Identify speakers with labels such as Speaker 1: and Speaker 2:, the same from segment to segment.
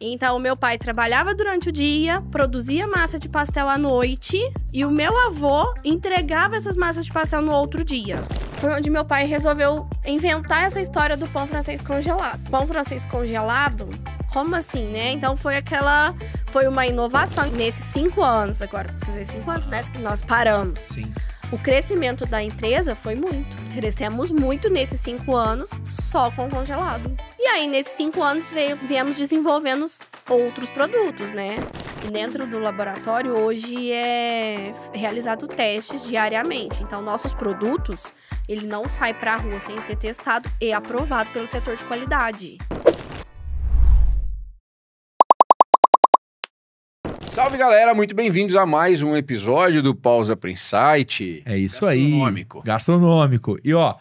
Speaker 1: Então, o meu pai trabalhava durante o dia, produzia massa de pastel à noite e o meu avô entregava essas massas de pastel no outro dia. Foi onde meu pai resolveu inventar essa história do pão francês congelado. Pão francês congelado? Como assim, né? Então foi aquela. Foi uma inovação nesses cinco anos agora, fazer cinco anos, né? Que nós paramos. Sim. O crescimento da empresa foi muito. Crescemos muito nesses cinco anos só com o congelado. E aí, nesses cinco anos, veio, viemos desenvolvendo outros produtos, né? Dentro do laboratório, hoje é realizado testes diariamente. Então, nossos produtos, ele não sai para a rua sem ser testado e aprovado pelo setor de qualidade.
Speaker 2: Salve galera, muito bem-vindos a mais um episódio
Speaker 3: do Pausa para Insight. É isso Gastronômico. aí. Gastronômico. E ó,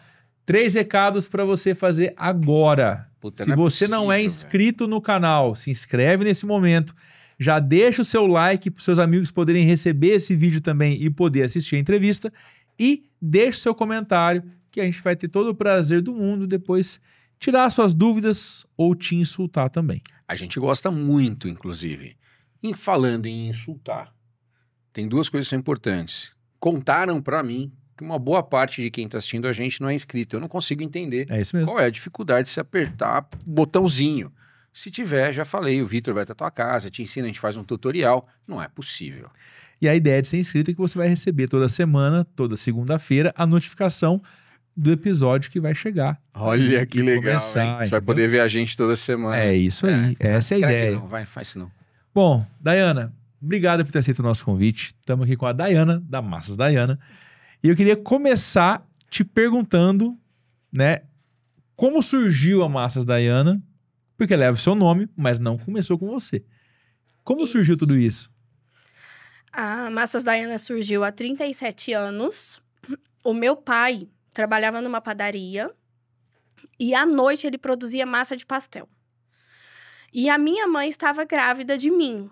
Speaker 3: três recados para você fazer agora. Puta, se não é você possível, não é inscrito no canal, se inscreve nesse momento. Já deixa o seu like para seus amigos poderem receber esse vídeo também e poder assistir a entrevista. E deixa o seu comentário, que a gente vai ter todo o prazer do mundo depois tirar suas dúvidas ou te insultar também. A gente gosta muito, inclusive. Em falando em insultar, tem duas coisas que são
Speaker 2: importantes. Contaram para mim que uma boa parte de quem está assistindo a gente não é inscrito. Eu não consigo entender é qual é a dificuldade de se apertar botãozinho. Se tiver, já falei, o Vitor vai até a tua casa, te ensina, a gente faz um tutorial. Não é possível.
Speaker 3: E a ideia é de ser inscrito é que você vai receber toda semana, toda segunda-feira, a notificação do episódio que vai chegar. Olha que legal. Começar,
Speaker 2: você vai poder ver a gente toda semana. É isso
Speaker 3: aí. É, Essa é a ideia. Não, vai, faz isso não. Bom, Dayana, obrigado por ter aceito o nosso convite. Estamos aqui com a Dayana, da Massas Dayana. E eu queria começar te perguntando, né, como surgiu a Massas Dayana, porque leva é o seu nome, mas não começou com você. Como surgiu tudo isso?
Speaker 1: A Massas Dayana surgiu há 37 anos. O meu pai trabalhava numa padaria e à noite ele produzia massa de pastel. E a minha mãe estava grávida de mim.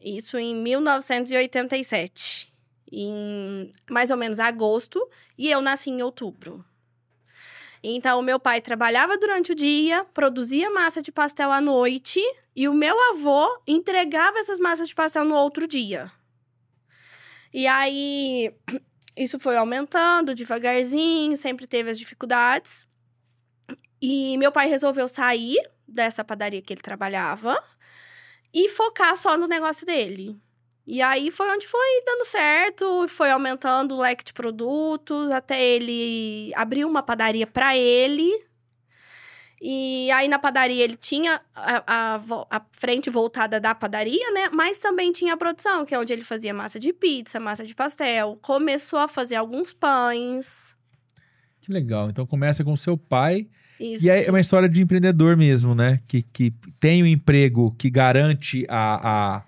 Speaker 1: Isso em 1987. Em mais ou menos agosto. E eu nasci em outubro. Então, meu pai trabalhava durante o dia, produzia massa de pastel à noite. E o meu avô entregava essas massas de pastel no outro dia. E aí, isso foi aumentando devagarzinho, sempre teve as dificuldades. E meu pai resolveu sair dessa padaria que ele trabalhava e focar só no negócio dele. E aí foi onde foi dando certo, foi aumentando o leque de produtos, até ele abriu uma padaria para ele. E aí na padaria ele tinha a, a, a, frente voltada da padaria, né? Mas também tinha a produção, que é onde ele fazia massa de pizza, massa de pastel, começou a fazer alguns pães.
Speaker 3: Que legal. Então começa com seu pai isso. E é uma história de empreendedor mesmo, né? Que, que tem o um emprego que garante a, a,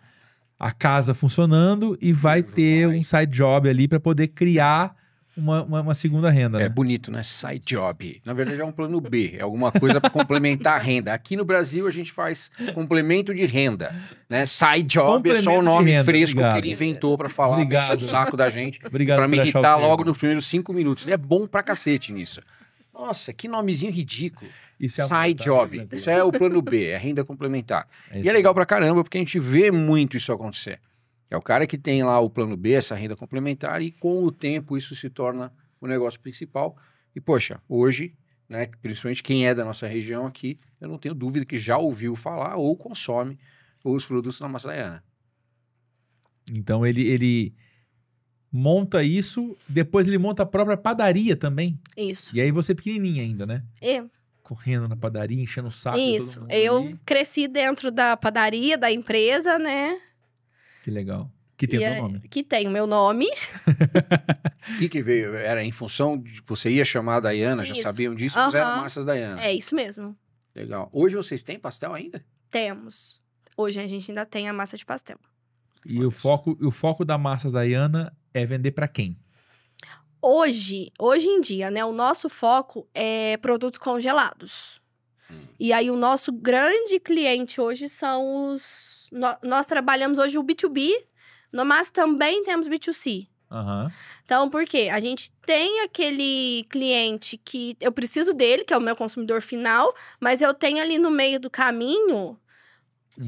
Speaker 3: a, casa funcionando e vai ter um side job ali para poder criar uma, uma, uma, segunda renda. É né? bonito, né? Side job. Na
Speaker 2: verdade, é um plano B, é alguma coisa para complementar a renda. Aqui no Brasil, a gente faz complemento de renda. Né? Side job é só o nome renda, fresco obrigado. que ele inventou para falar, do o saco da gente, para me irritar logo nos primeiros cinco minutos. Ele é bom pra cacete nisso. Nossa, que nomezinho ridículo. Isso é Side job. Né, isso é o plano B, é renda complementar. É e é legal pra caramba, porque a gente vê muito isso acontecer. É o cara que tem lá o plano B, essa renda complementar, e com o tempo isso se torna o negócio principal. E, poxa, hoje, né, principalmente quem é da nossa região aqui, eu não tenho dúvida que já ouviu falar ou consome
Speaker 3: os produtos da Massaiana. Então ele, ele monta isso, depois ele monta a própria padaria também. Isso. E aí você é pequenininha ainda, né? É. Correndo na padaria, enchendo o saco. Isso.
Speaker 1: Eu ali. cresci dentro da padaria, da empresa, né?
Speaker 3: Que legal. Que tem o é, nome.
Speaker 1: Que tem o meu nome.
Speaker 2: O que, que, veio? Era em função de você ia chamar a Dayana, isso. já sabiam disso,
Speaker 1: uhum. fizeram massas Dayana. É isso mesmo. Legal. Hoje vocês têm pastel ainda? Temos. Hoje a gente ainda tem a massa de pastel.
Speaker 3: E o foco, o foco da massas Dayana é vender para quem?
Speaker 1: Hoje, hoje em dia, né, o nosso foco é produtos congelados. Hum. E aí o nosso grande cliente hoje são os no, nós trabalhamos hoje o B2B, mas também temos B2C. Uhum. Então, por quê? A gente tem aquele cliente que eu preciso dele, que é o meu consumidor final, mas eu tenho ali no meio do caminho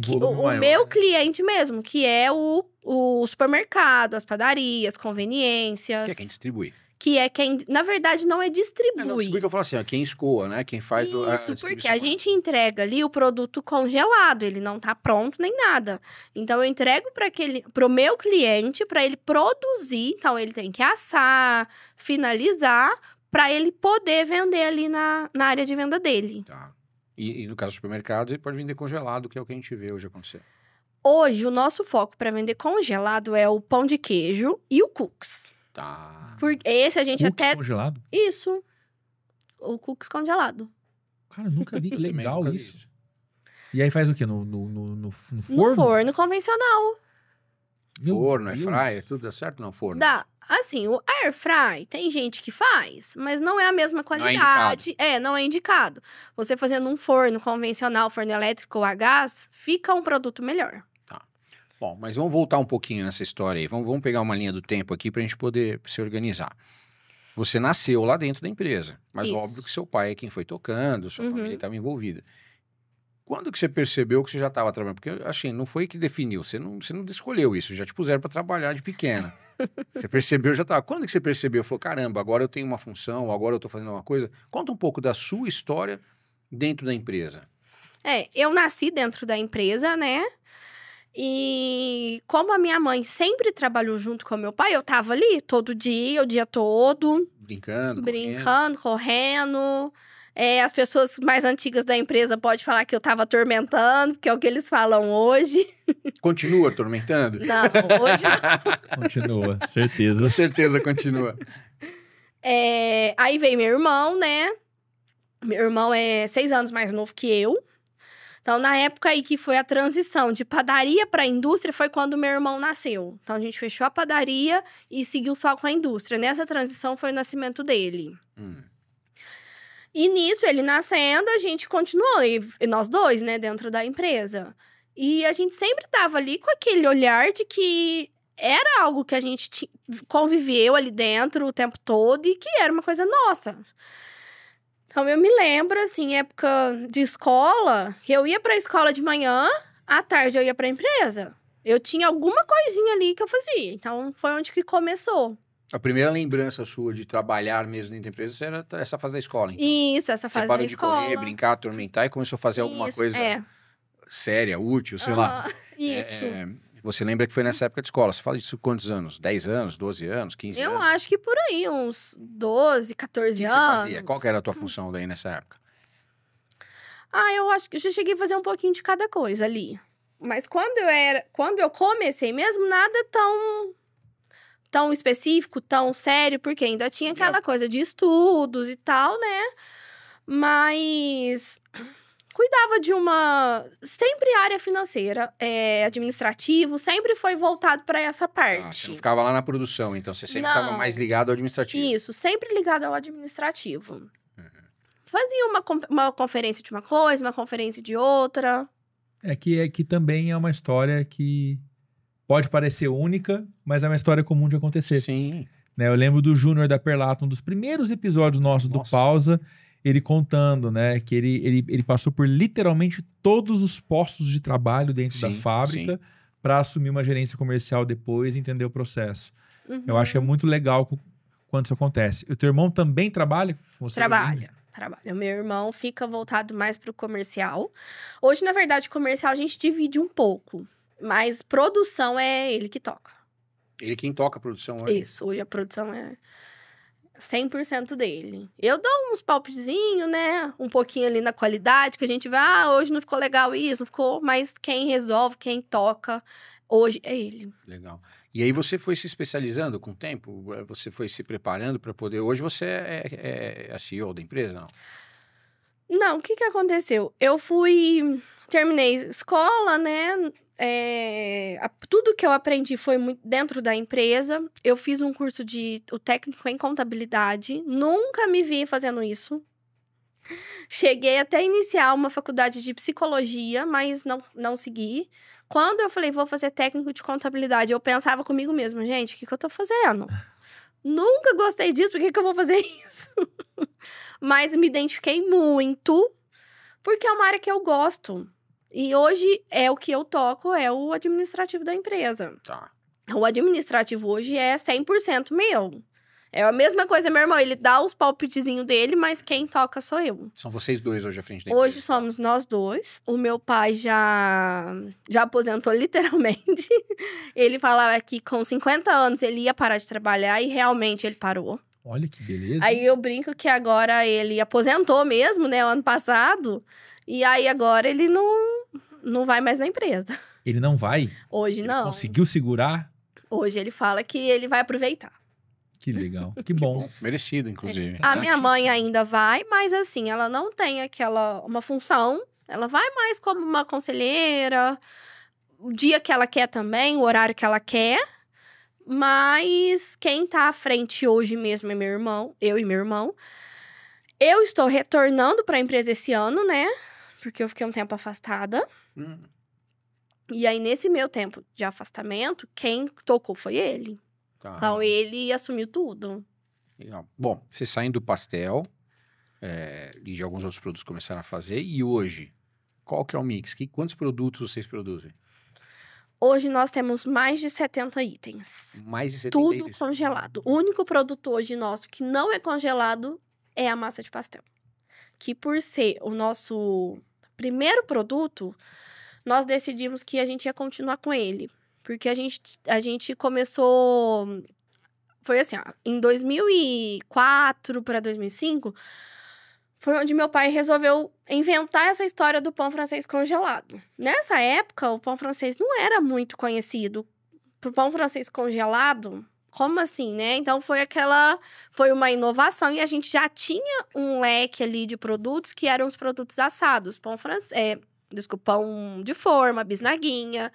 Speaker 1: que, o, o meu né? cliente mesmo, que é o, o supermercado, as padarias, conveniências. Que é quem distribui. Que é quem, na verdade, não é distribui. É, não distribui
Speaker 2: que eu falo assim, é quem escoa, né? Quem faz Isso, a Isso, porque a né? gente
Speaker 1: entrega ali o produto congelado, ele não tá pronto nem nada. Então, eu entrego para aquele, pro meu cliente, para ele produzir. Então, ele tem que assar, finalizar, para ele poder vender ali na, na área de venda dele. Tá.
Speaker 2: E, e no caso dos supermercados, ele pode vender congelado, que é o que a gente vê hoje acontecer.
Speaker 1: Hoje, o nosso foco para vender congelado é o pão de queijo e o cookies. Tá. Porque esse a gente cookies até. congelado? Isso. O cookies congelado. Cara, nunca vi. Que
Speaker 3: legal isso. E aí faz o quê? No, no, no, no forno? No
Speaker 1: forno convencional.
Speaker 3: Meu forno, é fraia, tudo dá certo? Não, forno.
Speaker 1: Dá. Assim, o air fry tem gente que faz, mas não é a mesma qualidade. Não é, é, não é indicado. Você fazendo um forno convencional, forno elétrico ou a gás, fica um produto melhor. Tá.
Speaker 2: Bom, mas vamos voltar um pouquinho nessa história aí. Vamos, vamos pegar uma linha do tempo aqui para a gente poder se organizar. Você nasceu lá dentro da empresa, mas Isso. óbvio que seu pai é quem foi tocando, sua uhum. família estava envolvida. Quando que você percebeu que você já estava trabalhando? Porque, assim, não foi que definiu, você não, você não escolheu isso, já te puseram para trabalhar de pequena. Você percebeu, já estava. Tá, quando que você percebeu? Falou, caramba, agora eu tenho uma função, agora eu estou fazendo uma coisa. Conta um pouco da sua história dentro da empresa.
Speaker 1: É, eu nasci dentro da empresa, né? E como a minha mãe sempre trabalhou junto com meu pai, eu tava ali todo dia, o dia todo.
Speaker 2: Brincando. Brincando,
Speaker 1: correndo. correndo é, as pessoas mais antigas da empresa podem falar que eu estava atormentando, porque é o que eles falam hoje.
Speaker 2: Continua atormentando? Não, hoje Continua, certeza. Com certeza continua.
Speaker 1: É, aí vem meu irmão, né? Meu irmão é seis anos mais novo que eu. Então, na época aí que foi a transição de padaria para indústria, foi quando meu irmão nasceu. Então, a gente fechou a padaria e seguiu só com a indústria. Nessa transição foi o nascimento dele. Hum. E nisso, ele nascendo, a gente continuou. E, e nós dois, né, dentro da empresa. E a gente sempre tava ali com aquele olhar de que era algo que a gente conviveu ali dentro o tempo todo e que era uma coisa nossa. Então eu me lembro, assim, época de escola, que eu ia para a escola de manhã, à tarde eu ia para a empresa. Eu tinha alguma coisinha ali que eu fazia. Então foi onde que começou.
Speaker 2: A primeira lembrança sua de trabalhar mesmo dentro da empresa era essa fase da escola, então.
Speaker 1: Isso, essa fase da escola. Você parou de correr,
Speaker 2: brincar, atormentar e começou a fazer Isso, alguma coisa é. séria, útil, sei lá.
Speaker 1: Isso. É,
Speaker 2: você lembra que foi nessa época de escola. Você fala disso quantos anos? 10 anos, 12 anos, 15 Eu anos? Eu
Speaker 1: acho que por aí, uns 12, 14 anos. Você fazia?
Speaker 2: Qual era a tua hum. função daí nessa época?
Speaker 1: Ah, eu acho que eu já cheguei a fazer um pouquinho de cada coisa ali. Mas quando eu era, quando eu comecei mesmo, nada tão tão específico, tão sério, porque ainda tinha aquela coisa de estudos e tal, né? Mas cuidava de uma sempre área financeira, é, administrativo, sempre foi voltado para essa parte. Ah, você não
Speaker 2: ficava lá na produção, então você sempre estava mais ligado ao administrativo.
Speaker 1: Isso, sempre ligado ao administrativo. Uhum. Fazia uma, uma conferência de uma coisa, uma conferência de outra.
Speaker 3: É que é que também é uma história que pode parecer única, mas é uma história comum de acontecer. Sim. Né? Eu lembro do Júnior da Perlata, um dos primeiros episódios nossos Nossa. do Pausa, ele contando, né, que ele, ele, ele passou por literalmente todos os postos de trabalho dentro sim, da fábrica para assumir uma gerência comercial depois e entender o processo. Uhum. Eu acho que é muito legal quando isso acontece. O teu irmão também trabalha com você? Trabalha.
Speaker 1: Trabalha. Meu irmão fica voltado mais para o comercial. Hoje, na verdade, comercial a gente divide um pouco. Mas produção é ele que toca.
Speaker 2: Ele quem toca a produção hoje? Isso,
Speaker 1: hoje a produção é 100% dele. Eu dou uns palpitezinhos, né? Um pouquinho ali na qualidade, que a gente vai, ah, hoje não ficou legal isso, não ficou. Mas quem resolve, quem toca, hoje é ele. Legal.
Speaker 2: E aí você foi se especializando com o tempo? Eh, você foi se preparando para poder. Hoje você é, é, é a CEO da empresa, não?
Speaker 1: Não, o que, que aconteceu? Eu fui. Terminei escola, né? é, a, tudo que eu aprendi foi muito dentro da empresa. Eu fiz um curso de o técnico em contabilidade. Nunca me vi fazendo isso. Cheguei até a iniciar uma faculdade de psicologia, mas não, não segui. Quando eu falei, vou fazer técnico de contabilidade, eu pensava comigo mesmo, gente, o que, que eu tô fazendo? Nunca gostei disso, por que, que eu vou fazer isso? mas me identifiquei muito, porque é uma área que eu gosto. E hoje é o que eu toco, é o administrativo da empresa. Tá. O administrativo hoje é 100% meu. É a mesma coisa, meu irmão. Ele dá os palpitezinhos dele, mas quem toca sou eu.
Speaker 2: São vocês dois hoje à frente da empresa. Hoje
Speaker 1: então. somos nós dois. O meu pai já, já aposentou literalmente. ele falava que com 50 anos ele ia parar de trabalhar e realmente ele parou.
Speaker 3: Olha que beleza. Aí
Speaker 1: eu brinco que agora ele aposentou mesmo, né? O ano passado. E aí agora ele não não vai mais na empresa.
Speaker 3: Ele não vai? Hoje ele não. Conseguiu segurar?
Speaker 1: Hoje ele fala que ele vai aproveitar.
Speaker 3: Que legal, que, que bom. bom. Merecido, inclusive. A minha
Speaker 1: mãe ainda vai, mas assim, ela não tem aquela uma função. Ela vai mais como uma conselheira, o dia que ela quer também, o horário que ela quer. Mas quem tá à frente hoje mesmo é meu irmão, eu e meu irmão. Eu estou retornando para a empresa esse ano, né? porque eu fiquei um tempo afastada. Hum. E aí, nesse meu tempo de afastamento, quem tocou foi ele. Tá. Então, ele assumiu tudo.
Speaker 2: Bom, vocês saem do pastel é, e de alguns outros produtos começaram a fazer. E hoje, qual que é o mix? Que, quantos produtos vocês produzem?
Speaker 1: Hoje nós temos mais de 70 itens.
Speaker 2: Mais de 70 Tudo itens.
Speaker 1: congelado. O único produto hoje nosso que não é congelado é a massa de pastel. Que por ser o nosso primeiro produto, nós decidimos que a gente ia continuar com ele. Porque a gente, a gente começou. Foi assim, ó, em 2004 para 2005, foi onde meu pai resolveu inventar essa história do pão francês congelado. Nessa época, o pão francês não era muito conhecido. Pro pão francês congelado, como assim, né? Então foi aquela foi uma inovação e a gente já tinha um leque ali de produtos que eram os produtos assados, pão francês, é, desculpa, pão de forma, bisnaguinha,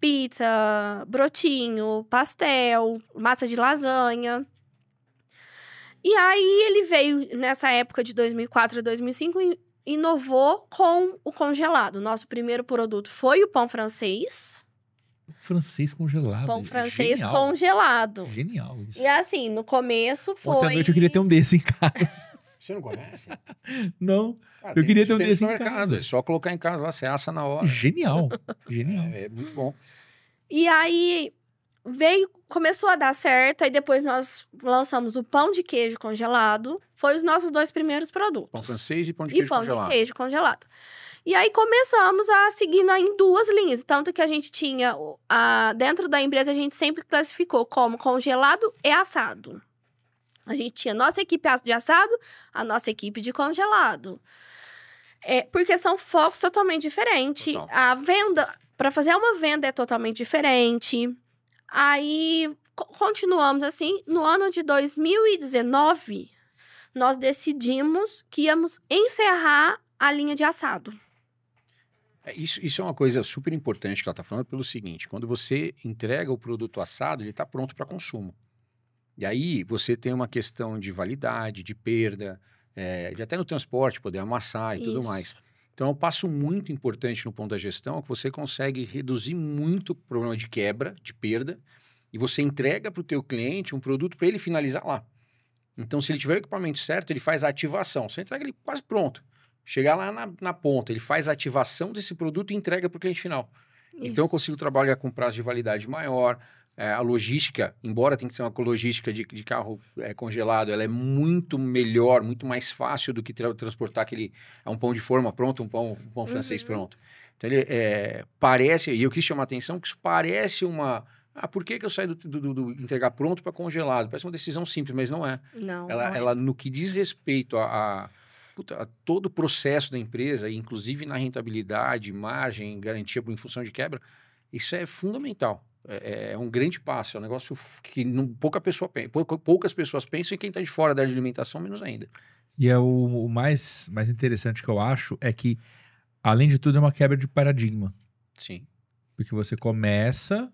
Speaker 1: pizza, brotinho, pastel, massa de lasanha. E aí ele veio nessa época de 2004 a 2005 e inovou com o congelado. Nosso primeiro produto foi o pão francês
Speaker 3: francês congelado. Pão é francês Genial.
Speaker 1: congelado. Genial isso. E é assim, no começo foi. Ontem à noite eu
Speaker 3: queria ter um desse em casa.
Speaker 1: Você não conhece? não. Ah, eu queria ter
Speaker 2: um desse em casa. É só colocar em casa lá, você assa na hora. Genial. Genial. É, é muito bom.
Speaker 1: E aí veio, começou a dar certo, aí depois nós lançamos o pão de queijo congelado. Foi os nossos dois primeiros produtos.
Speaker 2: Pão francês e pão de queijo congelado. E pão de queijo
Speaker 1: congelado. E aí começamos a seguir em duas linhas. Tanto que a gente tinha, a, dentro da empresa, a gente sempre classificou como congelado e assado. A gente tinha nossa equipe de assado, a nossa equipe de congelado. É, porque são focos totalmente diferentes. Total. A venda, para fazer uma venda é totalmente diferente. Aí continuamos assim. No ano de 2019, nós decidimos que íamos encerrar a linha de assado.
Speaker 2: É, isso, isso é uma coisa super importante que ela está falando pelo seguinte: quando você entrega o produto assado, ele está pronto para consumo. E aí você tem uma questão de validade, de perda, é, de até no transporte poder amassar e isso. tudo mais. Então é um passo muito importante no ponto da gestão que você consegue reduzir muito o problema de quebra, de perda, e você entrega para o teu cliente um produto para ele finalizar lá. Então, se ele tiver o equipamento certo, ele faz a ativação. Você entrega ele quase pronto chegar lá na, na ponta, ele faz a ativação desse produto e entrega para o cliente final. Isso. Então eu consigo trabalhar com prazo de validade maior. É, a logística, embora tenha que ser uma logística de, de carro é, congelado, ela é muito melhor, muito mais fácil do que tra transportar aquele é um pão de forma pronto, um pão, um pão uhum. francês pronto. Então ele é, parece, e eu quis chamar a atenção que isso parece uma. Ah, por que, que eu saio do, do, do entregar pronto para congelado? Parece uma decisão simples, mas não é.
Speaker 1: Não. Ela, não é. ela
Speaker 2: no que diz respeito a, a puta, todo o processo da empresa, inclusive na rentabilidade, margem, garantia em função de quebra, isso é fundamental. É, é, é um grande passo, é um negócio que não, pouca pessoa, poucas pessoas pensam e quem está de fora da alimentação menos ainda.
Speaker 3: E é o, o, mais, mais interessante que eu acho é que, além de tudo, é uma quebra de paradigma. Sim. Porque você começa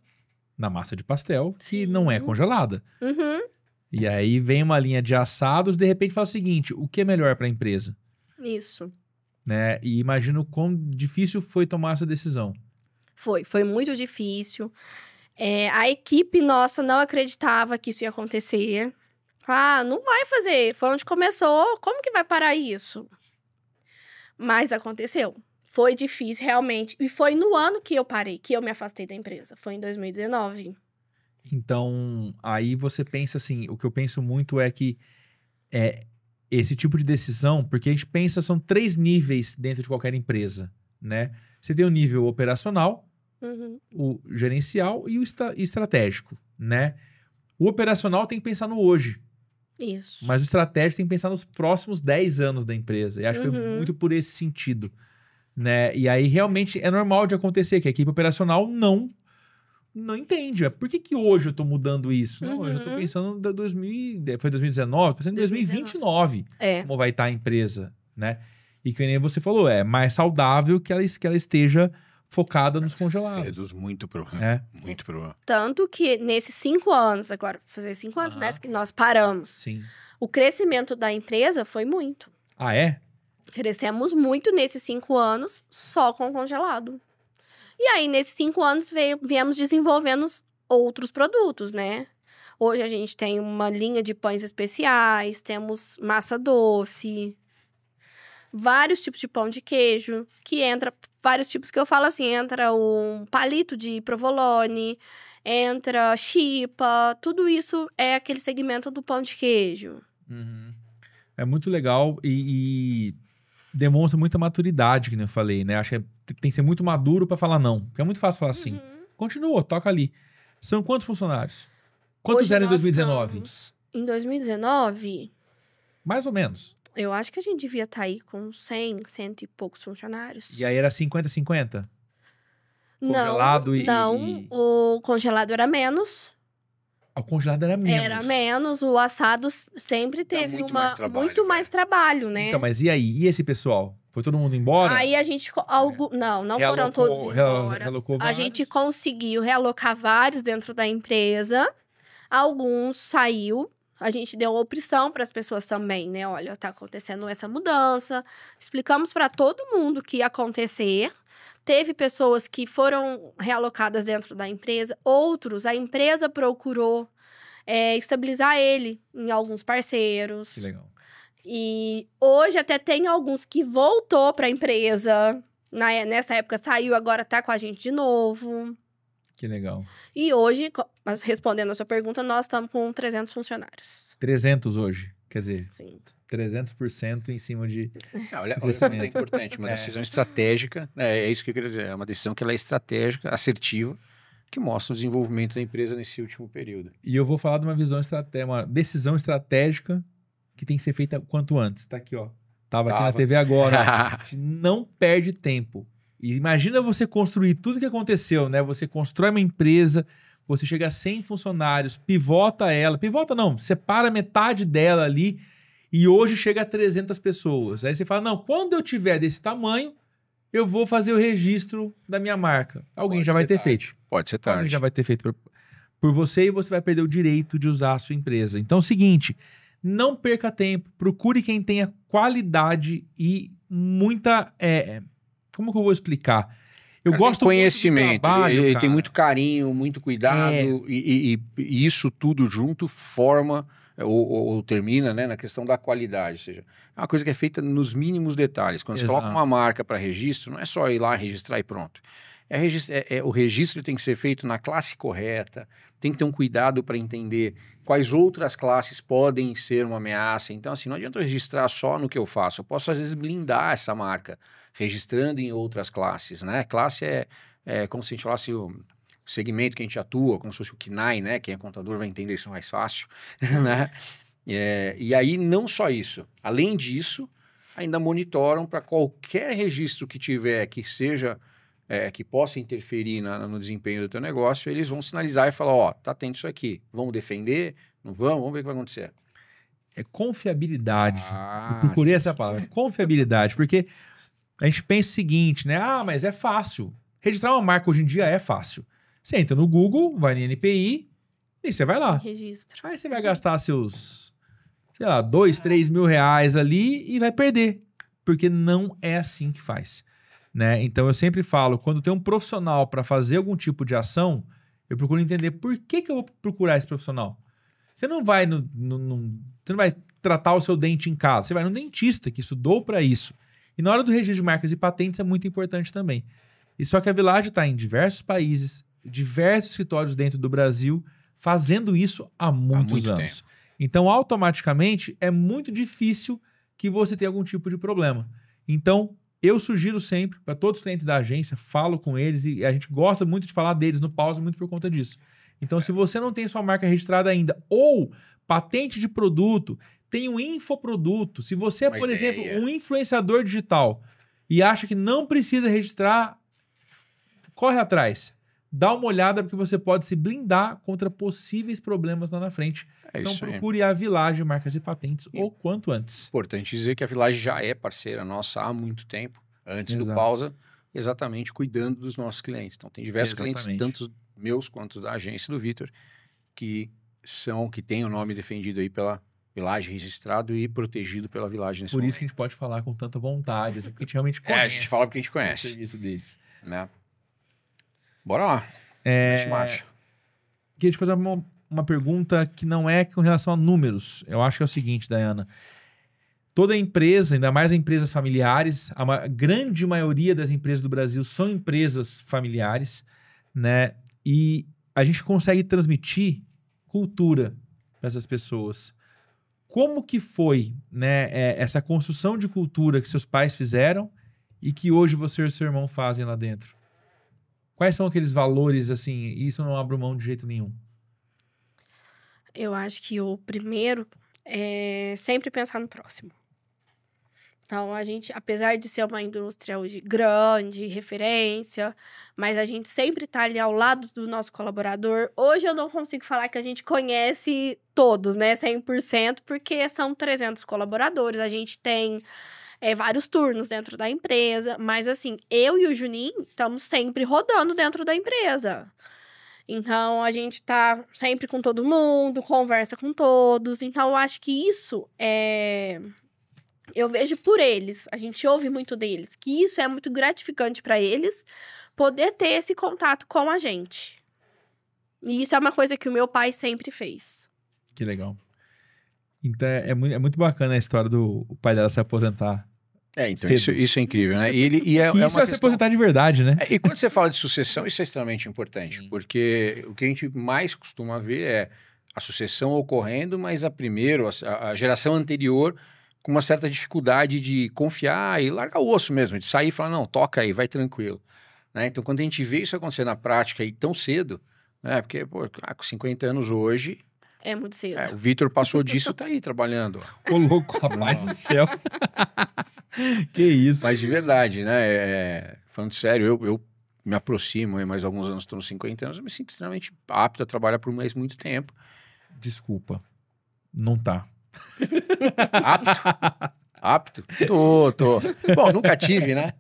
Speaker 3: na massa de pastel Sim. que não é congelada. Uhum. E aí vem uma linha de assados, de repente fala o seguinte: o que é melhor para a empresa? Isso. Né? E imagino quão difícil foi tomar essa decisão.
Speaker 1: Foi, foi muito difícil. É, a equipe nossa não acreditava que isso ia acontecer. Ah, não vai fazer. Foi onde começou. Como que vai parar isso? Mas aconteceu. Foi difícil, realmente. E foi no ano que eu parei, que eu me afastei da empresa. Foi em 2019.
Speaker 3: Então, aí você pensa assim, o que eu penso muito é que é, esse tipo de decisão, porque a gente pensa, são três níveis dentro de qualquer empresa, né? Você tem o nível operacional, uhum. o gerencial e o estra estratégico, né? O operacional tem que pensar no hoje.
Speaker 1: Isso. Mas o
Speaker 3: estratégico tem que pensar nos próximos 10 anos da empresa. E acho uhum. que foi uhum. muito por esse sentido, né? E aí realmente é normal de acontecer que a equipe operacional não não entende. Por que, que hoje eu tô mudando isso? Não, eu estou tô uhum. pensando da 2000, foi 2019, pensando em 2029 é. como vai estar tá a empresa, né? E que nem você falou, é mais saudável que ela, que ela esteja focada nos congelados. Reduz muito problema. É. Muito problema.
Speaker 1: Tanto que nesses cinco anos, agora, fazer cinco anos, né? Que nós paramos. Sim. O crescimento da empresa foi muito. Ah, é? Crescemos muito nesses cinco anos só com congelado. E aí, nesses cinco anos, veio, viemos desenvolvendo outros produtos, né? Hoje a gente tem uma linha de pães especiais, temos massa doce, vários tipos de pão de queijo, que entra vários tipos que eu falo assim, entra um palito de provolone, entra chipa, tudo isso é aquele segmento do pão de queijo. Uhum.
Speaker 3: É muito legal e, e, demonstra muita maturidade, que eu falei, né? Acho que é tem que ser muito maduro para falar não. Porque é muito fácil falar uhum. sim. Continua, toca ali. São quantos funcionários? Quantos Hoje eram em 2019?
Speaker 1: Em 2019?
Speaker 3: Mais ou menos.
Speaker 1: Eu acho que a gente devia estar tá aí com 100, cento e poucos funcionários. E
Speaker 3: aí era 50, 50?
Speaker 1: Congelado não, e. Não, o congelado era menos.
Speaker 3: Ah, o congelado era menos. Era
Speaker 1: menos, o assado sempre teve muito uma mais trabalho, muito mais trabalho, né? Então,
Speaker 3: mas e aí? E esse pessoal? Foi todo mundo embora? Aí
Speaker 1: a gente. É. Algo, Não, não realocou, foram todos
Speaker 3: embora. a gente
Speaker 1: conseguiu realocar vários dentro da empresa. Alguns saiu. A gente deu opção para as pessoas também, né? Olha, tá acontecendo essa mudança. Explicamos para todo mundo que ia acontecer. Teve pessoas que foram realocadas dentro da empresa, outros a empresa procurou é, estabilizar ele em alguns parceiros. Que legal. E hoje até tem alguns que voltou para a empresa. Na, é, nessa época saiu, agora tá com a gente de novo. Que legal. E hoje, mas respondendo a sua pergunta, nós estamos com 300 funcionários.
Speaker 3: 300 hoje? Quer dizer, Sim. 300% em cima de.
Speaker 1: Não, ah, olha, olha é importante, uma é. decisão
Speaker 2: estratégica, né, é isso que eu queria dizer, é uma decisão que ela é estratégica, assertiva, que mostra o desenvolvimento da empresa nesse último período.
Speaker 3: E eu vou falar de uma visão estratégica, uma decisão estratégica que tem que ser feita quanto antes. Tá aqui, ó. Tava, Tava. aqui na TV agora. não perde tempo. E imagina você construir tudo que aconteceu, né? Você constrói uma empresa, você chega a 100 funcionários, pivota ela, pivota não, separa metade dela ali e hoje chega a 300 pessoas. Aí você fala: "Não, quando eu tiver desse tamanho, eu vou fazer o registro da minha marca". Alguém Pode já vai ter tarde. feito. Pode ser tarde. Alguém já vai ter feito por, por você e você vai perder o direito de usar a sua empresa. Então é o seguinte, não perca tempo, procure quem tenha qualidade e muita. É, é como que eu vou explicar? Eu cara, gosto tem conhecimento,
Speaker 2: muito ele, ele tem muito carinho, muito cuidado é. e, e, e, isso tudo junto forma é, ou, ou, termina né, na questão da qualidade, ou seja, é uma coisa que é feita nos mínimos detalhes. Quando Exato. você coloca uma marca para registro, não é só ir lá registrar e pronto. É, é, é, o registro tem que ser feito na classe correta, tem que ter um cuidado para entender quais outras classes podem ser uma ameaça. Então, assim, não adianta registrar só no que eu faço. Eu posso, às vezes, blindar essa marca, registrando em outras classes, né? Classe é, é como se a gente falasse... O, segmento que a gente atua, como se fosse o KNAI, né? Quem é contador vai entender isso mais fácil, né? É, e aí, não só isso. Além disso, ainda monitoram para qualquer registro que tiver que seja é, que possa interferir na, no desempenho do teu negócio, eles vão sinalizar e falar, ó, oh, tá atento isso aqui, vamos defender, não vamos,
Speaker 3: vamos ver o que vai acontecer. É confiabilidade. Ah, Eu procurei sim. essa palavra, é confiabilidade, porque a gente pensa o seguinte, né? Ah, mas é fácil. Registrar uma marca hoje em dia é fácil. Você entra no Google, vai na NPI e você vai lá. Registro. Aí você vai gastar seus, sei lá, dois, é. três mil reais ali e vai perder. Porque não é assim que faz. Né? Então eu sempre falo, quando tem um profissional para fazer algum tipo de ação, eu procuro entender por que, que eu vou procurar esse profissional. Você não vai no, no, no você não vai tratar o seu dente em casa, você vai no dentista que estudou para isso. E na hora do registro de marcas e patentes é muito importante também. E só que a Village está em diversos países, diversos escritórios dentro do Brasil, fazendo isso há muitos há muito anos. Tempo. Então, automaticamente, é muito difícil que você tenha algum tipo de problema. Então, eu sugiro sempre para todos os clientes da agência, falo com eles e a gente gosta muito de falar deles no pause muito por conta disso. Então, se você não tem sua marca registrada ainda ou patente de produto, tem um infoproduto. Se você é, por ideia. exemplo, um influenciador digital e acha que não precisa registrar, corre atrás dá uma olhada porque você pode se blindar contra possíveis problemas lá na frente. É então procure aí. a Village Marcas e Patentes e
Speaker 2: o quanto antes. Importante dizer que a Village já é parceira nossa há muito tempo, antes Exato. do pausa, exatamente cuidando dos nossos clientes. Então tem diversos exatamente. clientes, tanto meus quanto da agência do Vitor, que são que tem o nome defendido aí pela Village registrado e protegido pela Village nesse Por
Speaker 3: momento. isso que a gente pode falar com tanta vontade, assim, porque a gente realmente conhece. É, a gente fala porque a gente conhece. O serviço deles. Né? Bora lá. É... Mexe, macho. Queria te fazer uma, uma pergunta que não é com relação a números. Eu acho que é o seguinte, Dayana. Toda empresa, ainda mais empresas familiares, a ma grande maioria das empresas do Brasil são empresas familiares, né? E a gente consegue transmitir cultura para essas pessoas. Como que foi né, é, essa construção de cultura que seus pais fizeram e que hoje você e seu irmão fazem lá dentro? Quais são aqueles valores, assim, isso eu não abro mão de jeito nenhum?
Speaker 1: Eu acho que o primeiro é sempre pensar no próximo. Então, a gente, apesar de ser uma indústria hoje grande, referência, mas a gente sempre está ali ao lado do nosso colaborador. Hoje eu não consigo falar que a gente conhece todos, né, 100%, porque são 300 colaboradores. A gente tem é, vários turnos dentro da empresa. Mas assim, eu e o Juninho estamos sempre rodando dentro da empresa. Então, a gente tá sempre com todo mundo, conversa com todos. Então, eu acho que isso é. Eu vejo por eles, a gente ouve muito deles, que isso é muito gratificante para eles poder ter esse contato com a gente. E isso é uma coisa que o meu pai sempre fez.
Speaker 3: Que legal. Então, é, é muito, é muito bacana a história do pai dela se aposentar. É, então isso, isso, é incrível, né? E ele, e é, que é isso é, uma é se
Speaker 2: aposentar de verdade, né? É, e quando você fala de sucessão, isso é extremamente importante, Sim. porque o que a gente mais costuma ver é a sucessão ocorrendo, mas a primeiro, a, a geração anterior com uma certa dificuldade de confiar e largar o osso mesmo, de sair e falar, não, toca aí, vai tranquilo. Né? Então, quando a gente vê isso acontecer na prática e tão cedo, né? porque pô, com 50 anos hoje,
Speaker 1: é muito cedo. É, o
Speaker 2: Vitor passou disso, tá aí trabalhando.
Speaker 3: Ô, louco, rapaz do céu.
Speaker 2: que isso. Mas de verdade, né? É, falando sério, eu, eu me aproximo, eu mais alguns anos, estou nos 50 anos, eu me sinto extremamente apto a trabalhar por mais muito tempo. Desculpa.
Speaker 3: Não tá.
Speaker 2: apto? Apto? Tô, tô. Bom,
Speaker 3: nunca tive, né?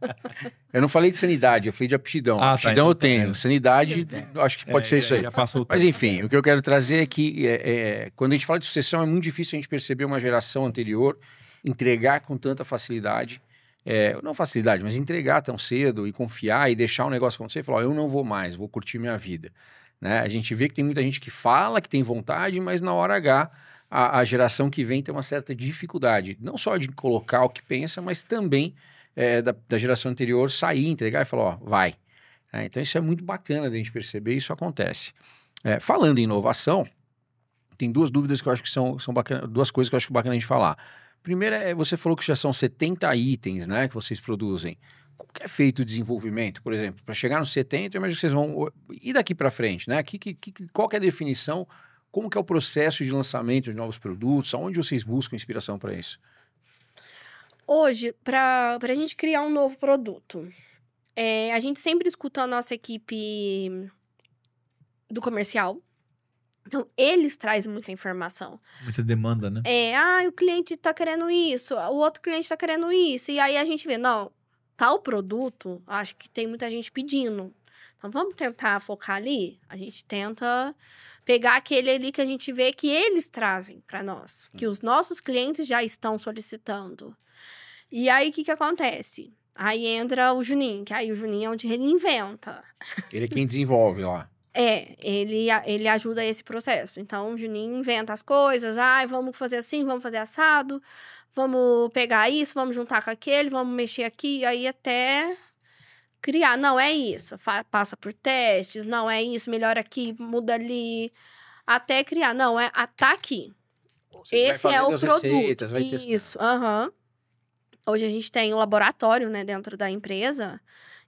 Speaker 2: Eu não falei de sanidade, eu falei de aptidão. Ah, tá, aptidão então tá, eu tenho. Tá sanidade, acho que pode é, ser isso aí. Mas enfim, o que eu quero trazer é que é, é, quando a gente fala de sucessão, é muito difícil a gente perceber uma geração anterior entregar com tanta facilidade. É, não facilidade, mas entregar tão cedo e confiar e deixar o um negócio acontecer e falar: eu não vou mais, vou curtir minha vida. Né? A gente vê que tem muita gente que fala que tem vontade, mas na hora H a, a, geração que vem tem uma certa dificuldade, não só de colocar o que pensa, mas também é, da, da, geração anterior sair, entregar e falar, ó, vai. É, então isso é muito bacana de a gente perceber, isso acontece. É, falando em inovação, tem duas dúvidas que eu acho que são, são bacanas, duas coisas que eu acho bacana a gente falar. Primeira é, você falou que já são 70 itens, né, que vocês produzem. Como que é feito o desenvolvimento, por exemplo? Para chegar nos 70, eu imagino que vocês vão... E daqui para frente, né? Que, que, que, qual é a definição como que é o processo de lançamento de novos produtos? Aonde vocês buscam inspiração para isso?
Speaker 1: Hoje, para a gente criar um novo produto, é, a gente sempre escuta a nossa equipe do comercial. Então, eles trazem muita informação.
Speaker 3: Muita demanda, né?
Speaker 1: É, ah, o cliente tá querendo isso, o outro cliente tá querendo isso. E aí a gente vê, não, tal produto, acho que tem muita gente pedindo. Então vamos tentar focar ali? A gente tenta pegar aquele ali que a gente vê que eles trazem para nós, que os nossos clientes já estão solicitando. E aí o que, que acontece? Aí entra o Juninho, que aí o Juninho é onde ele inventa.
Speaker 2: Ele é quem desenvolve lá.
Speaker 1: É, ele, ele ajuda esse processo. Então, o Juninho inventa as coisas. Ai, ah, vamos fazer assim, vamos fazer assado. Vamos pegar isso, vamos juntar com aquele, vamos mexer aqui. Aí, até criar. Não, é isso. Fa passa por testes, não, é isso. Melhora aqui, muda ali. Até criar. Não, é ataque. Ah, tá Você Esse é o produto. Receitas, vai isso, aham. Uhum. Hoje a gente tem um laboratório, né, dentro da empresa.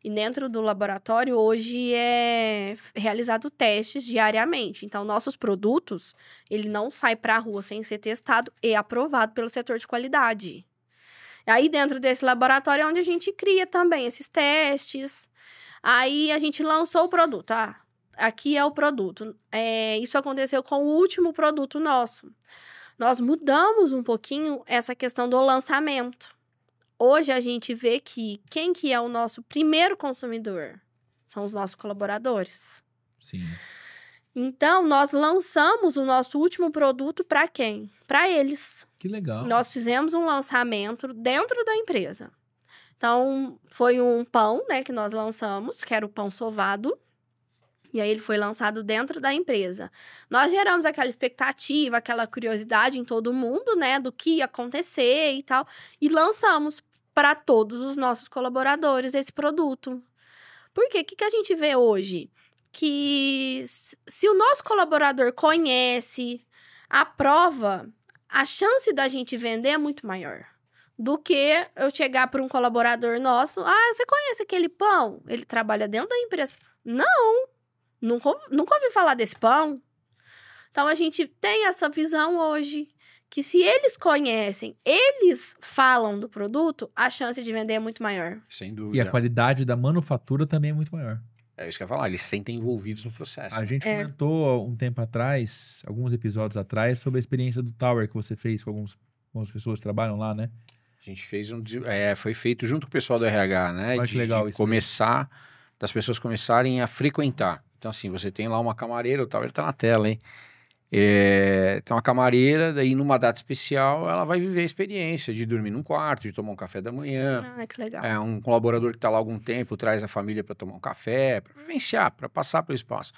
Speaker 1: E dentro do laboratório, hoje é realizado testes diariamente. Então, nossos produtos, ele não sai para a rua sem ser testado e aprovado pelo setor de qualidade. Aí dentro desse laboratório é onde a gente cria também esses testes. Aí a gente lançou o produto. Ah, aqui é o produto. É, isso aconteceu com o último produto nosso. Nós mudamos um pouquinho essa questão do lançamento. Hoje a gente vê que quem que é o nosso primeiro consumidor são os nossos colaboradores. Sim. Então, nós lançamos o nosso último produto para quem? Para eles. Que
Speaker 3: legal. Nós
Speaker 1: fizemos um lançamento dentro da empresa. Então, foi um pão, né, que nós lançamos, que era o pão sovado. E aí ele foi lançado dentro da empresa. Nós geramos aquela expectativa, aquela curiosidade em todo mundo, né, do que ia acontecer e tal, e lançamos para todos os nossos colaboradores esse produto. Por quê? O que, que a gente vê hoje? que se o nosso colaborador conhece, aprova, a chance da gente vender é muito maior do que eu chegar para um colaborador nosso, ah, você conhece aquele pão? Ele trabalha dentro da empresa. Não, nunca, nunca ouvi falar desse pão. Então a gente tem essa visão hoje que se eles conhecem, eles falam do produto, a chance de vender é muito maior. Sem dúvida. E a
Speaker 3: qualidade da manufatura também é muito maior. É isso que eu ia falar, eles se sentem
Speaker 1: envolvidos no processo. A gente é.
Speaker 3: comentou um tempo atrás, alguns episódios atrás, sobre a experiência do Tower que você fez com alguns, algumas pessoas que trabalham lá, né?
Speaker 2: A gente fez um. É, foi feito junto com o pessoal do RH, né? Olha de, legal isso. Começar, das pessoas começarem a frequentar. Então, assim, você tem lá uma camareira, o Tower tá na tela, hein? É, tem uma camareira, daí numa data especial ela vai viver a experiência de dormir num quarto, de tomar um café da manhã.
Speaker 1: Ah, que legal. É,
Speaker 2: um colaborador que está lá há algum tempo traz a família para tomar um café, para vivenciar, para passar pelo espaço.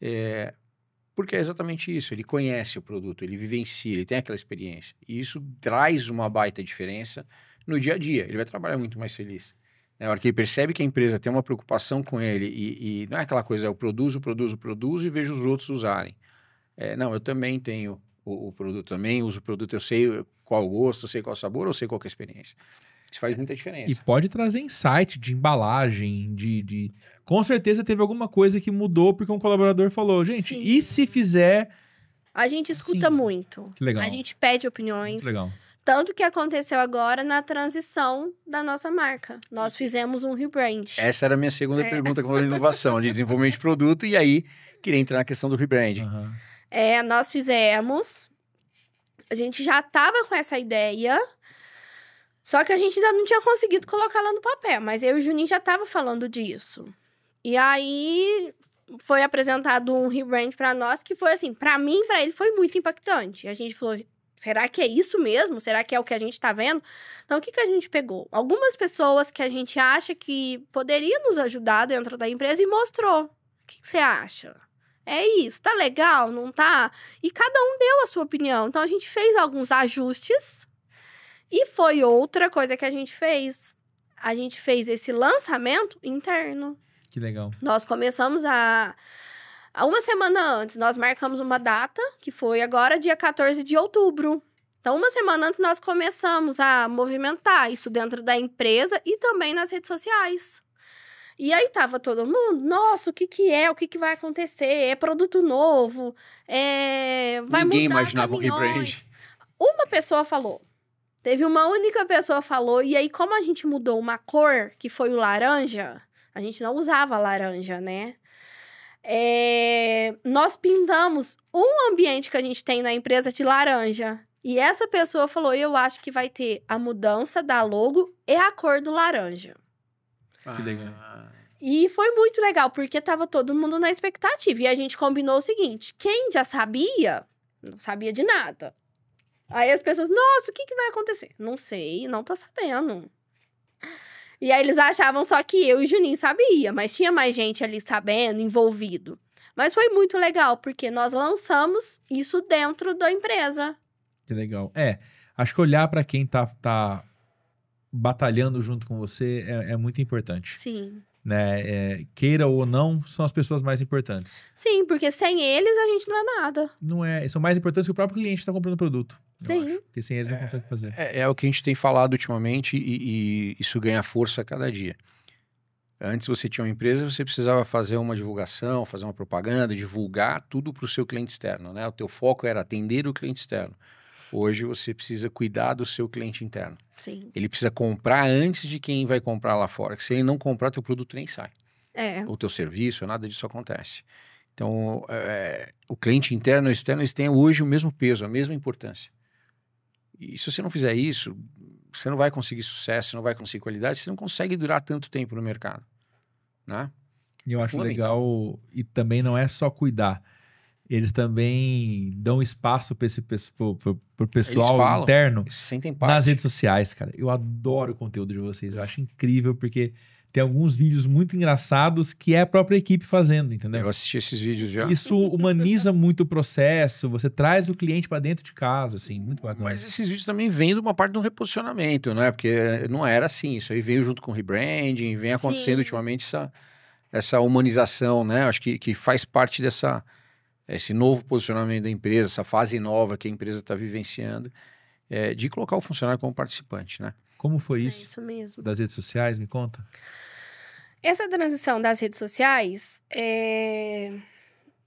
Speaker 2: É, porque é exatamente isso, ele conhece o produto, ele vivencia, ele tem aquela experiência. E isso traz uma baita diferença no dia a dia. Ele vai trabalhar muito mais feliz. Na hora que ele percebe que a empresa tem uma preocupação com ele e, e não é aquela coisa, eu produzo, produzo, produzo e vejo os outros usarem é, não, eu também tenho o, o, produto, também uso o produto, eu sei qual gosto, eu sei qual sabor, eu sei qual é a experiência. Isso faz muita diferença. E
Speaker 3: pode trazer insight de embalagem, de, de... Com certeza teve alguma coisa que mudou porque um colaborador falou, gente, Sim. e se fizer...
Speaker 1: A gente escuta assim, muito. Que legal. A gente pede opiniões. Que legal. Tanto que aconteceu agora na transição da nossa marca. Nós fizemos um rebrand. Essa
Speaker 2: era a minha segunda é. pergunta com a inovação, de desenvolvimento de produto, e aí queria entrar na questão do rebrand. Uhum.
Speaker 1: É, nós fizemos. A gente já tava com essa ideia, só que a gente ainda não tinha conseguido colocar ela no papel, mas eu e o Juninho já tava falando disso. E aí foi apresentado um rebrand para nós que foi assim, para mim, para ele foi muito impactante. A gente falou, será que é isso mesmo? Será que é o que a gente tá vendo? Então o que que a gente pegou? Algumas pessoas que a gente acha que poderia nos ajudar dentro da empresa e mostrou. O que, que você acha? É isso, tá legal, não tá? E cada um deu a sua opinião. Então a gente fez alguns ajustes. E foi outra coisa que a gente fez. A gente fez esse lançamento interno. Que legal. Nós começamos a uma semana antes, nós marcamos uma data, que foi agora dia 14 de outubro. Então, uma semana antes, nós começamos a movimentar isso dentro da empresa e também nas redes sociais. E aí tava todo mundo, nossa, o que que é? O que que vai acontecer? É produto novo? É... Vai Ninguém mudar imaginava caminhões. um rebrand. Uma pessoa falou. Teve uma única pessoa falou. E aí, como a gente mudou uma cor, que foi o laranja, a gente não usava laranja, né? É... Nós pintamos um ambiente que a gente tem na empresa de laranja. E essa pessoa falou: Eu acho que vai ter a mudança da logo e a cor do laranja. Ah. Que legal. E foi muito legal, porque tava todo mundo na expectativa. E a gente combinou o seguinte: quem já sabia, não sabia de nada. Aí as pessoas, nossa, o que, que vai acontecer? Não sei, não tô sabendo. E aí eles achavam só que eu e Juninho sabia, mas tinha mais gente ali sabendo, envolvido. Mas foi muito legal, porque nós lançamos isso dentro da empresa.
Speaker 3: Que legal. É, acho que olhar para quem tá, tá batalhando junto com você é, é muito importante. Sim. Né? É, queira ou não, são as pessoas mais importantes.
Speaker 1: Sim, porque sem eles a gente não é nada.
Speaker 3: Não é. São mais importantes que o próprio cliente que está comprando o produto. Sim. Acho, porque sem eles é, não consegue fazer. É, é, o que a gente tem falado ultimamente e, e
Speaker 2: isso ganha força a cada dia. Antes você tinha uma empresa, você precisava fazer uma divulgação, fazer uma propaganda, divulgar tudo para o seu cliente externo, né? O teu foco era atender o cliente externo. Hoje você precisa cuidar do seu cliente interno. Sim. Ele precisa comprar antes de quem vai comprar lá fora. Que se ele não comprar, teu produto nem sai. É. O teu serviço, nada disso acontece. Então, é, o cliente interno e externo eles têm hoje o mesmo peso, a mesma importância. E se você não fizer isso, você não vai conseguir sucesso, você não vai conseguir qualidade, você não consegue durar tanto tempo no mercado.
Speaker 3: Né? E eu acho legal, e também não é só cuidar eles também dão espaço para esse pro, pro, pessoal falam, interno nas redes sociais, cara. Eu adoro o conteúdo de vocês, eu acho incrível porque tem alguns vídeos muito engraçados que é a própria equipe fazendo, entendeu? Eu assisti esses vídeos já. Isso humaniza muito o processo, você traz o cliente para dentro de casa, assim, muito bacana.
Speaker 2: Mas esses vídeos também vêm de uma parte do reposicionamento, né? Porque não era assim, isso aí veio junto com o rebranding, vem acontecendo Sim. ultimamente essa, essa humanização, né? Acho que, que faz parte dessa esse novo posicionamento da empresa, essa fase nova que a empresa está vivenciando, é, de colocar o funcionário como participante, né?
Speaker 3: Como foi
Speaker 1: é isso? É isso mesmo. Das
Speaker 2: redes
Speaker 3: sociais, me conta.
Speaker 1: Essa transição das redes sociais é,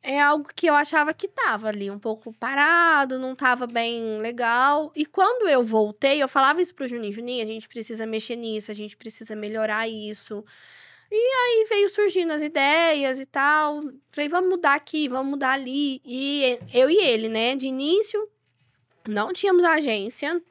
Speaker 1: é algo que eu achava que estava ali um pouco parado, não estava bem legal. E quando eu voltei, eu falava isso para o Juninho, Juninho, a gente precisa mexer nisso, a gente precisa melhorar isso. E aí veio surgindo as ideias e tal. Falei, vamos mudar aqui, vamos mudar ali. E eu e ele, né? De início, não tínhamos agência.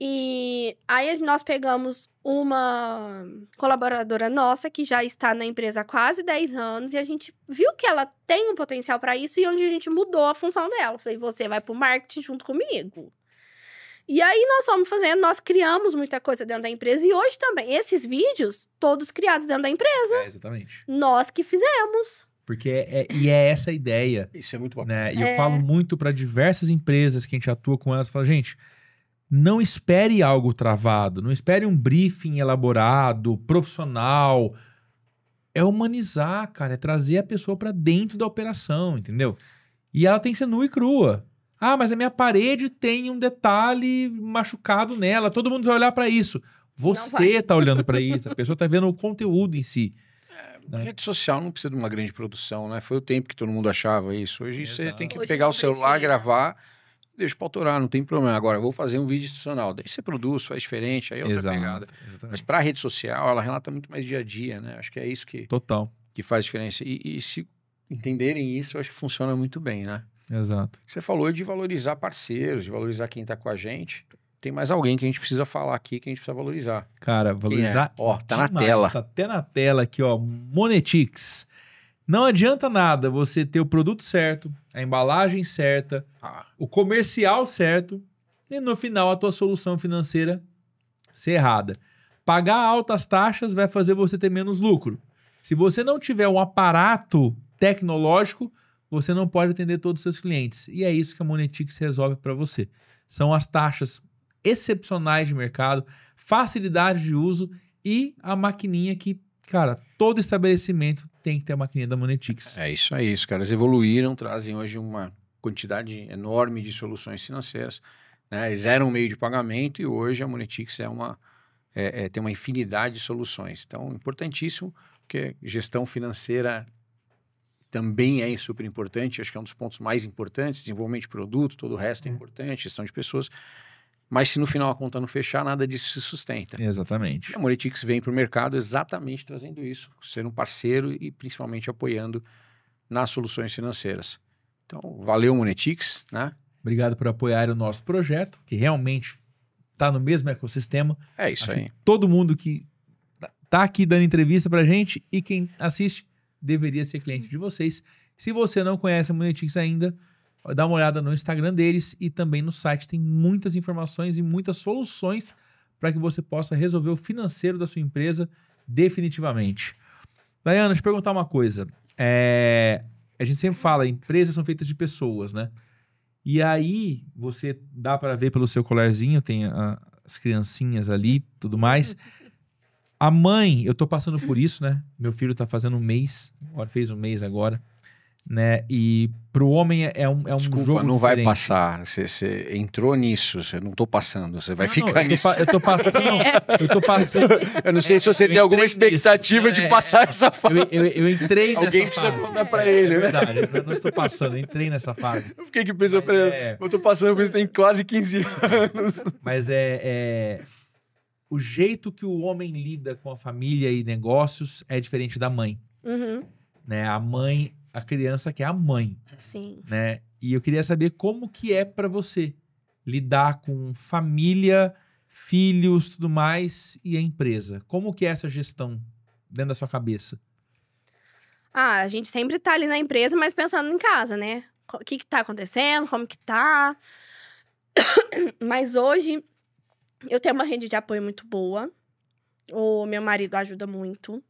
Speaker 1: E aí nós pegamos uma colaboradora nossa que já está na empresa há quase 10 anos e a gente viu que ela tem um potencial para isso e onde a gente mudou a função dela. Falei, você vai para o marketing junto comigo. E aí nós fomos fazendo, nós criamos muita coisa dentro da empresa. E hoje também, esses vídeos, todos criados dentro da empresa. É, exatamente. Nós que fizemos.
Speaker 3: Porque é, é e é essa a ideia. Isso é muito bom. Né? E é. eu falo muito para diversas empresas que a gente atua com elas, falo, gente, não espere algo travado, não espere um briefing elaborado, profissional. É humanizar, cara, é trazer a pessoa para dentro da operação, entendeu? E ela tem que ser nua e crua. Ah, mas a minha parede tem um detalhe machucado nela. Todo mundo vai olhar para isso. Você tá olhando para isso. A pessoa tá vendo o conteúdo em si. É, né? Rede social não precisa de uma grande
Speaker 2: produção, né? Foi o tempo que todo mundo achava isso. Hoje Exato. você tem que Hoje pegar o celular, gravar, deixa para autorar, não tem problema. Agora, vou fazer um vídeo institucional. Daí você produz, faz diferente, aí é outra Exato, pegada. Exatamente. Mas para rede social, ela relata muito mais dia a dia, né? Acho que é isso que, Total. que faz diferença. E, e se entenderem isso, acho que funciona muito bem, né? Exato. Você falou é de valorizar parceiros, de valorizar quem está com a gente. Tem mais alguém que a gente precisa falar aqui que a gente precisa valorizar.
Speaker 3: Cara, valorizar. É? Ó, tá na tela. Tá até na tela aqui, ó. Monetix. Não adianta nada você ter o produto certo, a embalagem certa, ah. o comercial certo e no final a tua solução financeira ser errada. Pagar altas taxas vai fazer você ter menos lucro. Se você não tiver um aparato tecnológico, você não pode atender todos os seus clientes. E é isso que a Monetix resolve para você. São as taxas excepcionais de mercado, facilidade de uso e a maquininha que, cara, todo estabelecimento tem que ter a maquininha da Monetix. É
Speaker 2: isso aí, os caras evoluíram, trazem hoje uma quantidade enorme de soluções financeiras. Né? Eles eram um meio de pagamento e hoje a Monetix é uma, é, é, tem uma infinidade de soluções. Então, importantíssimo, porque gestão financeira também é super importante, acho que é um dos pontos mais importantes, desenvolvimento de produto, todo o resto é uhum. importante, gestão de pessoas. Mas se no final a conta não fechar, nada disso se sustenta. Exatamente. E a Moretix vem para o mercado exatamente trazendo isso, sendo um parceiro e principalmente apoiando
Speaker 3: nas soluções financeiras. Então, valeu Monetix, né? Obrigado por apoiar o nosso projeto, que realmente está no mesmo ecossistema. É isso Acho aí. Todo mundo que está aqui dando entrevista para gente e quem assiste deveria ser cliente de vocês. Se você não conhece a Monetix ainda, dá uma olhada no Instagram deles e também no site. Tem muitas informações e muitas soluções para que você possa resolver o financeiro da sua empresa definitivamente. Dayana, deixa eu perguntar uma coisa. É... A gente sempre fala, empresas são feitas de pessoas, né? E aí você dá para ver pelo seu colarzinho, tem a, as criancinhas ali, tudo mais. A mãe, eu tô passando por isso, né? Meu filho tá fazendo um mês, agora fez um mês agora, né? E pro homem é, é um, é um Desculpa, jogo não diferente. vai
Speaker 2: passar. Você, entrou nisso, você não tô passando, você vai não, ficar não, nisso. eu tô passando, é. eu tô passando. Eu não sei se você tem alguma expectativa
Speaker 3: nisso. de é. passar é, essa fase. Eu, eu, eu entrei Alguém precisa fase. contar pra é, ele, é né? verdade, né? eu não tô passando, eu entrei nessa fase. Eu fiquei que pensando, Mas, pra ele, eu tô passando por isso tem quase 15 anos. Mas é o jeito que o homem lida com a família e negócios é diferente da mãe. Uhum. Né? A mãe, a criança que é a mãe.
Speaker 1: Sim. Né?
Speaker 3: E eu queria saber como que é para você lidar com família, filhos, tudo mais e a empresa. Como que é essa gestão dentro da sua cabeça?
Speaker 1: Ah, a gente sempre tá ali na empresa, mas pensando em casa, né? O que que tá acontecendo, como que tá. mas hoje eu tenho uma rede de apoio muito boa. O meu marido ajuda muito.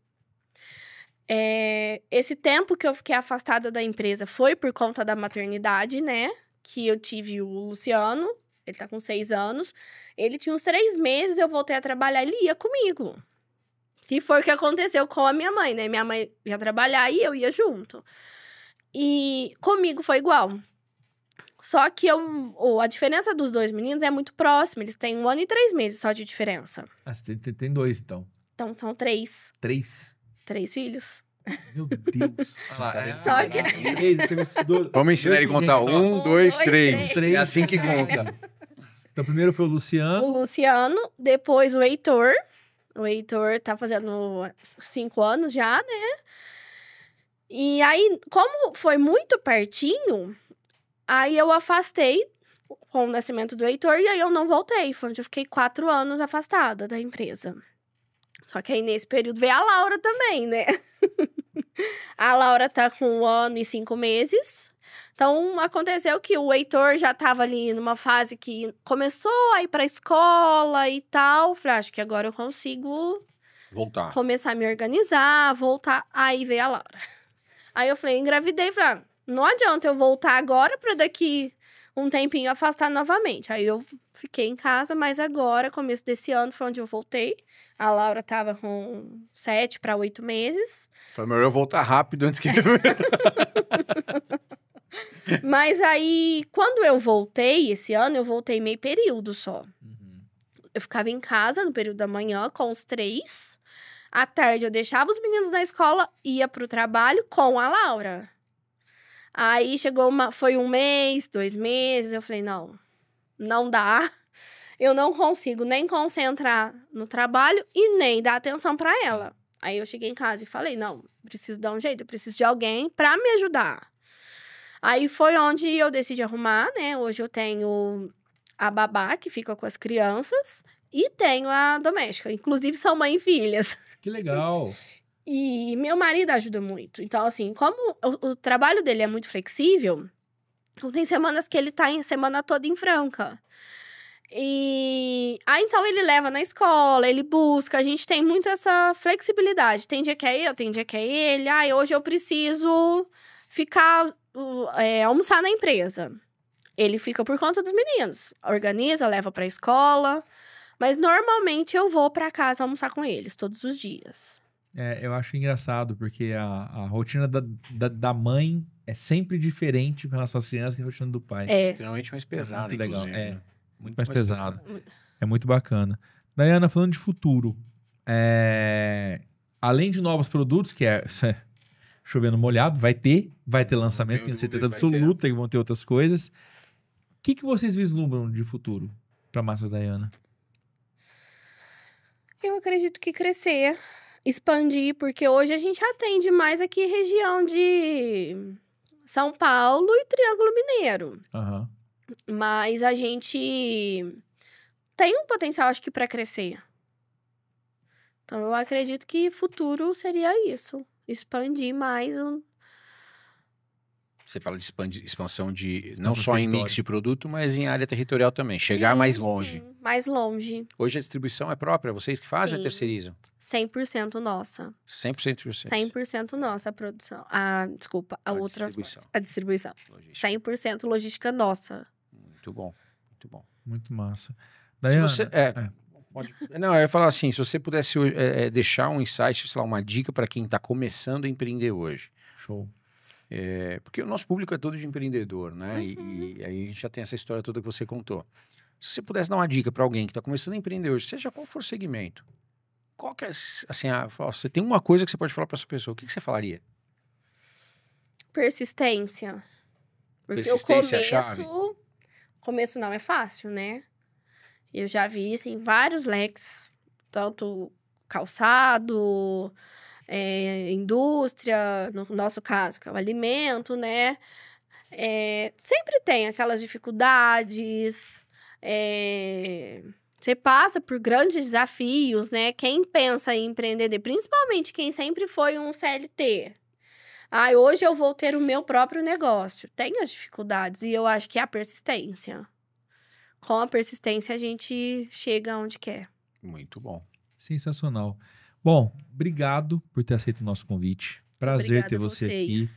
Speaker 1: É, esse tempo que eu fiquei afastada da empresa foi por conta da maternidade, né? Que eu tive o Luciano, ele tá com seis anos. Ele tinha uns três meses, eu voltei a trabalhar, ele ia comigo. Que foi o que aconteceu com a minha mãe, né? Minha mãe ia trabalhar e eu ia junto. E comigo foi igual. Só que eu, oh, a diferença dos dois meninos é muito próxima. Eles têm um ano e três meses só de diferença.
Speaker 3: Ah, você tem, tem dois,
Speaker 1: então. Então são três. Três? Três filhos. Meu
Speaker 3: Deus. Ah, é?
Speaker 1: só que... Vamos ensinar ele a contar. Um,
Speaker 3: um dois, dois três. três. É assim que conta. Então, primeiro foi o Luciano.
Speaker 1: O Luciano, depois o Heitor. O Heitor tá fazendo cinco anos já, né? E aí, como foi muito pertinho, Aí eu afastei com o nascimento do Heitor e aí eu não voltei. Foi onde eu fiquei quatro anos afastada da empresa. Só que aí nesse período veio a Laura também, né? a Laura tá com um ano e cinco meses. Então aconteceu que o Heitor já tava ali numa fase que começou a ir pra escola e tal. Falei, ah, acho que agora eu consigo voltar. Começar a me organizar, voltar. Aí veio a Laura. Aí eu falei, engravidei, falei, ah, não adianta eu voltar agora para daqui um tempinho afastar novamente. Aí eu fiquei em casa, mas agora, começo desse ano, foi onde eu voltei. A Laura tava com sete para oito meses.
Speaker 2: Foi melhor eu voltar rápido antes que.
Speaker 1: mas aí, quando eu voltei esse ano, eu voltei meio período só. Uhum. Eu ficava em casa no período da manhã com os três. À tarde eu deixava os meninos na escola, ia pro trabalho com a Laura. Aí chegou uma, foi um mês, dois meses, eu falei, não, não dá. Eu não consigo nem concentrar no trabalho e nem dar atenção para ela. Aí eu cheguei em casa e falei, não, preciso dar um jeito, eu preciso de alguém para me ajudar. Aí foi onde eu decidi arrumar, né? Hoje eu tenho a babá que fica com as crianças e tenho a doméstica. Inclusive são mãe e filhas.
Speaker 3: Que legal.
Speaker 1: E meu marido ajuda muito. Então, assim, como o, o trabalho dele é muito flexível, então tem semanas que ele tá em semana toda em Franca. E aí então ele leva na escola, ele busca, a gente tem muito essa flexibilidade. Tem dia que é eu, tem dia que é ele. Ai, hoje eu preciso ficar é, almoçar na empresa. Ele fica por conta dos meninos, organiza, leva para escola, mas normalmente eu vou para casa almoçar com eles todos os dias.
Speaker 3: É, eu acho engraçado, porque a, a rotina da, da, da, mãe é sempre diferente com relação às crianças que a rotina do pai. É. Extremamente mais pesada, é legal. É, né? muito mais, mais pesado. É muito bacana. Dayana, falando de futuro, é... além de novos produtos, que é chovendo molhado, vai ter, vai ter lançamento, tenho, certeza absoluta que vão ter outras coisas. O que, que vocês vislumbram de futuro para Massas Dayana?
Speaker 1: Eu acredito que crescer, expandir, porque hoje a gente atende mais aqui região de São Paulo e Triângulo Mineiro. Uhum. Mas a gente tem um potencial, acho que, para crescer. Então, eu acredito que futuro seria isso. Expandir mais o
Speaker 2: você fala de expansão de não só em mix de produto, mas em área territorial também. Chegar sim, mais longe. Sim,
Speaker 1: mais longe.
Speaker 2: Hoje a distribuição é própria? Vocês que fazem sim. ou terceirizam?
Speaker 1: 100% nossa.
Speaker 2: 100% vocês?
Speaker 1: 100% nossa a produção. A, desculpa, a, a outra. Distribuição. A distribuição. 100% logística nossa.
Speaker 3: Muito bom. Muito bom. Muito massa. Daí, você, é, é. Pode,
Speaker 2: não, eu ia falar assim, se você pudesse é, é, deixar um insight, sei lá, uma dica para quem está começando a empreender hoje. Show. É, porque o nosso público é todo de empreendedor, né? Uhum. E, e, aí a gente já tem essa história toda que você contou. Se você pudesse dar uma dica para alguém que está começando a empreender hoje, seja qual for o segmento, qual que é, assim, a, você tem uma coisa que você pode falar para essa pessoa, o que, que você falaria?
Speaker 1: Persistência. Porque Persistência o é começo, chave. começo não é fácil, né? Eu já vi isso em vários leques, tanto calçado, é, indústria, no nosso caso, que é o alimento, né? É, sempre tem aquelas dificuldades. É, você passa por grandes desafios, né? Quem pensa em empreender, principalmente quem sempre foi um CLT. Ah, hoje eu vou ter o meu próprio negócio. Tem as dificuldades e eu acho que é a persistência. Com a persistência a gente chega onde quer.
Speaker 3: Muito bom. Sensacional. Bom, obrigado por ter aceito o nosso convite. Prazer Obrigada ter você aqui.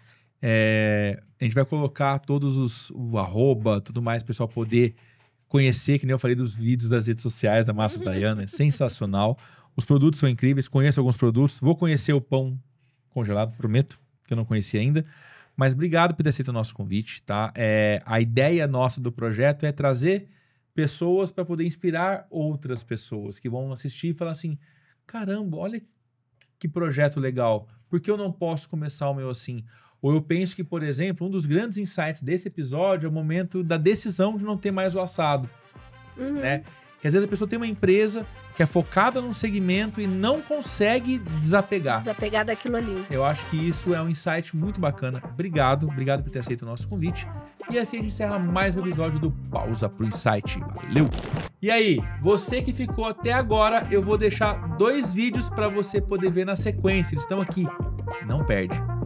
Speaker 3: É, a gente vai colocar todos os o arroba, tudo mais, para o pessoal poder conhecer, que nem eu falei dos vídeos das redes sociais da Massa Dayana, é sensacional. Os produtos são incríveis, conheço alguns produtos, vou conhecer o pão congelado, prometo, que eu não conheci ainda. Mas obrigado por ter aceito o nosso convite, tá? É, a ideia nossa do projeto é trazer pessoas para poder inspirar outras pessoas que vão assistir e falar assim: caramba, olha que projeto legal. Por que eu não posso começar o meu assim? Ou eu penso que, por exemplo, um dos grandes insights desse episódio é o momento da decisão de não ter mais o assado, uhum. né? Que às vezes a pessoa tem uma empresa que é focada num segmento e não consegue desapegar.
Speaker 1: Desapegar daquilo ali.
Speaker 3: Eu acho que isso é um insight muito bacana. Obrigado, obrigado por ter aceito o nosso convite. E assim a gente encerra mais um episódio do Pausa pro Insight. Valeu! E aí, você que ficou até agora, eu vou deixar dois vídeos para você poder ver na sequência. Eles estão aqui. Não perde.